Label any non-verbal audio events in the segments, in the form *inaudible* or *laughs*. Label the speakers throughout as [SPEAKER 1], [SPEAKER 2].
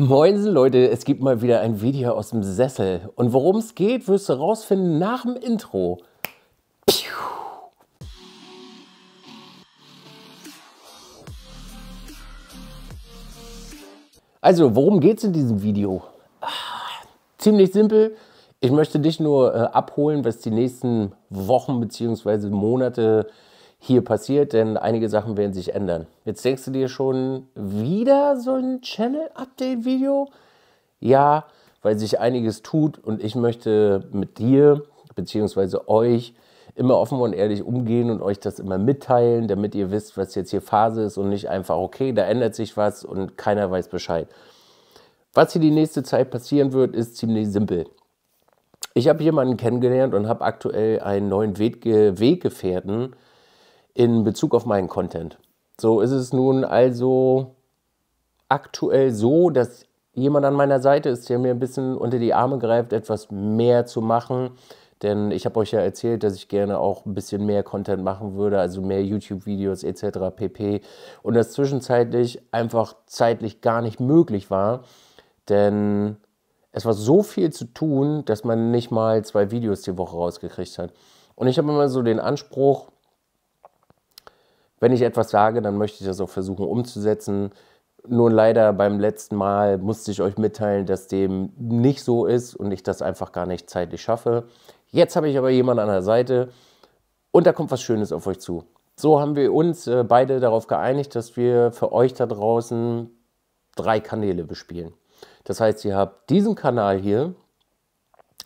[SPEAKER 1] Moinsen, Leute, es gibt mal wieder ein Video aus dem Sessel. Und worum es geht, wirst du rausfinden nach dem Intro. Piu. Also, worum geht es in diesem Video? Ach, ziemlich simpel. Ich möchte dich nur äh, abholen, was die nächsten Wochen bzw. Monate äh, hier passiert, denn einige Sachen werden sich ändern. Jetzt denkst du dir schon wieder so ein Channel-Update-Video? Ja, weil sich einiges tut und ich möchte mit dir bzw. euch immer offen und ehrlich umgehen und euch das immer mitteilen, damit ihr wisst, was jetzt hier Phase ist und nicht einfach, okay, da ändert sich was und keiner weiß Bescheid. Was hier die nächste Zeit passieren wird, ist ziemlich simpel. Ich habe jemanden kennengelernt und habe aktuell einen neuen Wege Weggefährten, in Bezug auf meinen Content. So ist es nun also aktuell so, dass jemand an meiner Seite ist, der mir ein bisschen unter die Arme greift, etwas mehr zu machen. Denn ich habe euch ja erzählt, dass ich gerne auch ein bisschen mehr Content machen würde, also mehr YouTube-Videos etc. pp. Und das zwischenzeitlich einfach zeitlich gar nicht möglich war. Denn es war so viel zu tun, dass man nicht mal zwei Videos die Woche rausgekriegt hat. Und ich habe immer so den Anspruch, wenn ich etwas sage, dann möchte ich das auch versuchen umzusetzen. Nur leider beim letzten Mal musste ich euch mitteilen, dass dem nicht so ist und ich das einfach gar nicht zeitlich schaffe. Jetzt habe ich aber jemanden an der Seite und da kommt was Schönes auf euch zu. So haben wir uns äh, beide darauf geeinigt, dass wir für euch da draußen drei Kanäle bespielen. Das heißt, ihr habt diesen Kanal hier,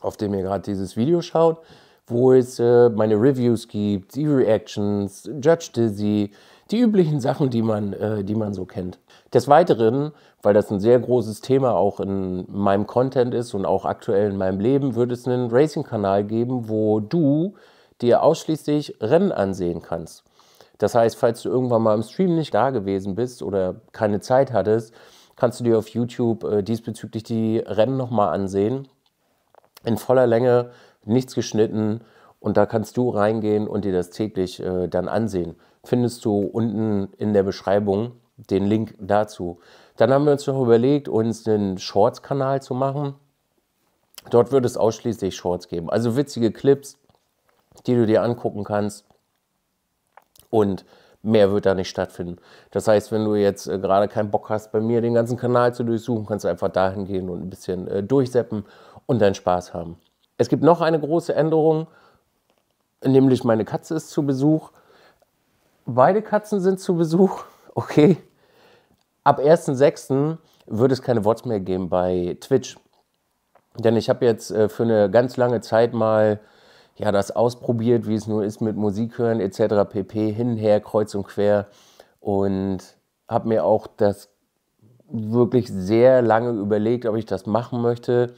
[SPEAKER 1] auf dem ihr gerade dieses Video schaut wo es äh, meine Reviews gibt, die Reactions, Judge Dizzy, die üblichen Sachen, die man, äh, die man so kennt. Des Weiteren, weil das ein sehr großes Thema auch in meinem Content ist und auch aktuell in meinem Leben, wird es einen Racing-Kanal geben, wo du dir ausschließlich Rennen ansehen kannst. Das heißt, falls du irgendwann mal im Stream nicht da gewesen bist oder keine Zeit hattest, kannst du dir auf YouTube äh, diesbezüglich die Rennen nochmal ansehen. In voller Länge nichts geschnitten und da kannst du reingehen und dir das täglich äh, dann ansehen. Findest du unten in der Beschreibung den Link dazu. Dann haben wir uns noch überlegt, uns einen Shorts-Kanal zu machen. Dort wird es ausschließlich Shorts geben, also witzige Clips, die du dir angucken kannst und mehr wird da nicht stattfinden. Das heißt, wenn du jetzt äh, gerade keinen Bock hast, bei mir den ganzen Kanal zu durchsuchen, kannst du einfach dahin gehen und ein bisschen äh, durchseppen und deinen Spaß haben. Es gibt noch eine große Änderung, nämlich meine Katze ist zu Besuch. Beide Katzen sind zu Besuch. *laughs* Okay. Ab 1.6. wird es keine Worts mehr geben bei Twitch. Denn ich habe jetzt äh, für eine ganz lange Zeit mal ja, das ausprobiert, wie es nur ist mit Musik hören etc. pp. hin her, kreuz und quer. Und habe mir auch das wirklich sehr lange überlegt, ob ich das machen möchte.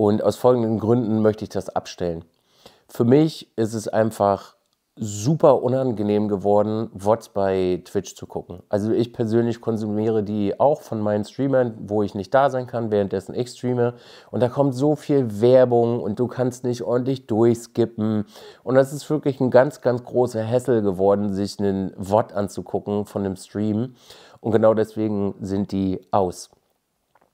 [SPEAKER 1] Und aus folgenden Gründen möchte ich das abstellen. Für mich ist es einfach super unangenehm geworden, Wots bei Twitch zu gucken. Also ich persönlich konsumiere die auch von meinen Streamern, wo ich nicht da sein kann, währenddessen ich streame. Und da kommt so viel Werbung und du kannst nicht ordentlich durchskippen. Und das ist wirklich ein ganz, ganz großer Hessel geworden, sich einen Wot anzugucken von einem Stream. Und genau deswegen sind die aus.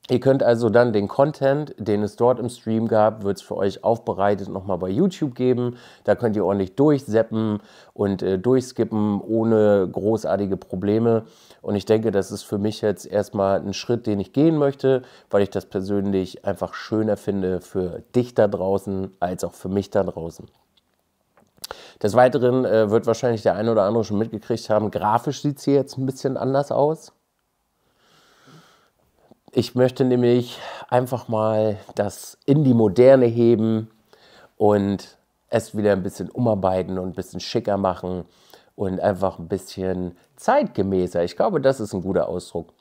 [SPEAKER 1] Ihr könnt also dann den Content, den es dort im Stream gab, wird es für euch aufbereitet nochmal bei YouTube geben. Da könnt ihr ordentlich durchseppen und äh, durchskippen ohne großartige Probleme. Und ich denke, das ist für mich jetzt erstmal ein Schritt, den ich gehen möchte, weil ich das persönlich einfach schöner finde für dich da draußen als auch für mich da draußen. Des Weiteren äh, wird wahrscheinlich der eine oder andere schon mitgekriegt haben, grafisch sieht es hier jetzt ein bisschen anders aus. Ich möchte nämlich einfach mal das in die Moderne heben und es wieder ein bisschen umarbeiten und ein bisschen schicker machen und einfach ein bisschen zeitgemäßer. Ich glaube, das ist ein guter Ausdruck.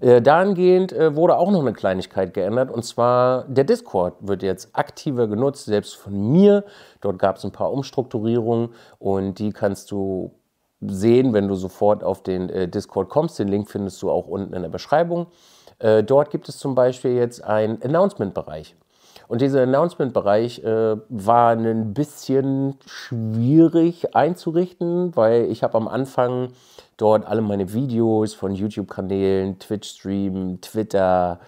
[SPEAKER 1] Äh, dahingehend äh, wurde auch noch eine Kleinigkeit geändert und zwar der Discord wird jetzt aktiver genutzt, selbst von mir. Dort gab es ein paar Umstrukturierungen und die kannst du sehen, wenn du sofort auf den äh, Discord kommst. Den Link findest du auch unten in der Beschreibung. Äh, dort gibt es zum Beispiel jetzt einen Announcement-Bereich. Und dieser Announcement-Bereich äh, war ein bisschen schwierig einzurichten, weil ich habe am Anfang dort alle meine Videos von YouTube-Kanälen, twitch -Stream, Twitter,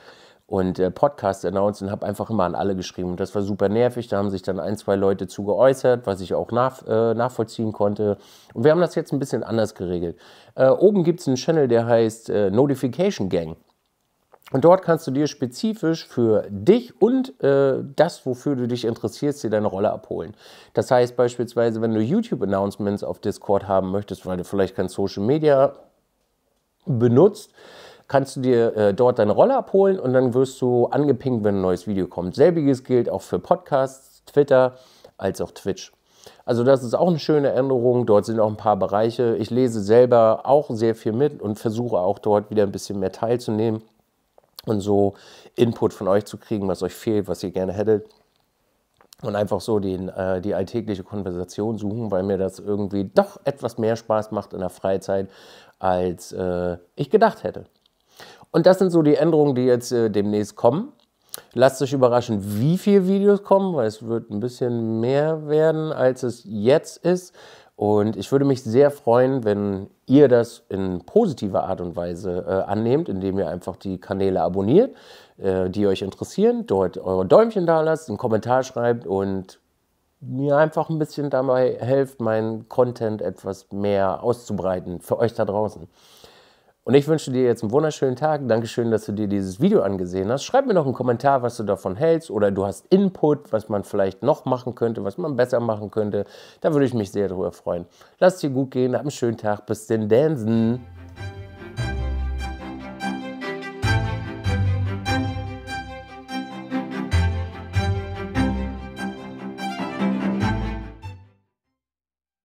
[SPEAKER 1] und äh, Podcasts announced und habe einfach immer an alle geschrieben. Und das war super nervig. Da haben sich dann ein, zwei Leute zu geäußert, was ich auch nach, äh, nachvollziehen konnte. Und wir haben das jetzt ein bisschen anders geregelt. Äh, oben gibt es einen Channel, der heißt äh, Notification Gang. Und dort kannst du dir spezifisch für dich und äh, das, wofür du dich interessierst, dir deine Rolle abholen. Das heißt beispielsweise, wenn du YouTube-Announcements auf Discord haben möchtest, weil du vielleicht kein Social Media benutzt, kannst du dir äh, dort deine Rolle abholen und dann wirst du angepingt, wenn ein neues Video kommt. Selbiges gilt auch für Podcasts, Twitter als auch Twitch. Also das ist auch eine schöne Änderung. Dort sind auch ein paar Bereiche. Ich lese selber auch sehr viel mit und versuche auch dort wieder ein bisschen mehr teilzunehmen und so Input von euch zu kriegen, was euch fehlt, was ihr gerne hättet. Und einfach so den, äh, die alltägliche Konversation suchen, weil mir das irgendwie doch etwas mehr Spaß macht in der Freizeit, als äh, ich gedacht hätte. Und das sind so die Änderungen, die jetzt äh, demnächst kommen. Lasst euch überraschen, wie viele Videos kommen, weil es wird ein bisschen mehr werden, als es jetzt ist. Und ich würde mich sehr freuen, wenn ihr das in positiver Art und Weise äh, annehmt, indem ihr einfach die Kanäle abonniert, äh, die euch interessieren, dort eure Däumchen da lasst, einen Kommentar schreibt und mir einfach ein bisschen dabei helft, meinen Content etwas mehr auszubreiten für euch da draußen. Und ich wünsche dir jetzt einen wunderschönen Tag. Dankeschön, dass du dir dieses Video angesehen hast. Schreib mir noch einen Kommentar, was du davon hältst oder du hast Input, was man vielleicht noch machen könnte, was man besser machen könnte. Da würde ich mich sehr darüber freuen. Lass es dir gut gehen, hab einen schönen Tag, bis den Dansen.